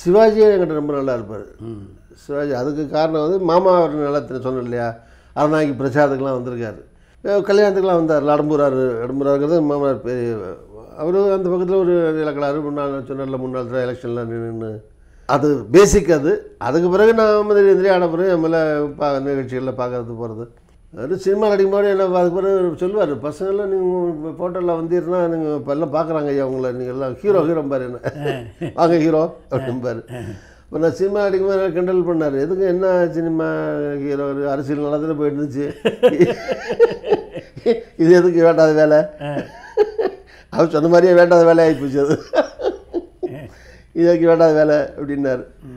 சிவாஜியே என்கிட்ட ரொம்ப நல்லா இருப்பார் சிவாஜி அதுக்கு காரணம் வந்து மாமா அவர் நல்லா சொன்னேன் இல்லையா அரணாங்கி பிரசாதுக்கெலாம் வந்திருக்காரு கல்யாணத்துக்குலாம் வந்தார் அடம்பூரார் அடம்பூராருங்கிறது மாமனார் பெரிய அவர் அந்த பக்கத்தில் ஒரு இலக்கலாறு முன்னாள் சொன்னார்ல முன்னாள் தடவை எலெக்ஷனில் நின்று அது பேசிக் அது அதுக்கு பிறகு நான் மதுரை எந்திரி ஆன எம்எல்ஏ பா நிகழ்ச்சிகளில் பார்க்கறது போகிறது அது சினிமா போது என்ன அதுக்கு பிறகு சொல்லுவார் பசங்கள்லாம் நீங்கள் ஃபோட்டோவில் வந்தீர்னா நீங்கள் இப்போ எல்லாம் பார்க்குறாங்க ஐயா உங்களை நீங்கள் எல்லாம் ஹீரோ ஹீரோ பாரு என்ன வாங்க ஹீரோ அப்படிம்பாரு இப்போ நான் சினிமா போது கிண்டல் பண்ணார் எதுக்கு என்ன சினிமா ஹீரோ அரசியல் நல்லதுன்னு போயிட்டு இருந்துச்சு இது எதுக்கு வேண்டாத வேலை அவர் சொன்ன மாதிரியே வேண்டாத வேலையாகி போச்சு அது இது எதுக்கு வேண்டாத வேலை அப்படின்னாரு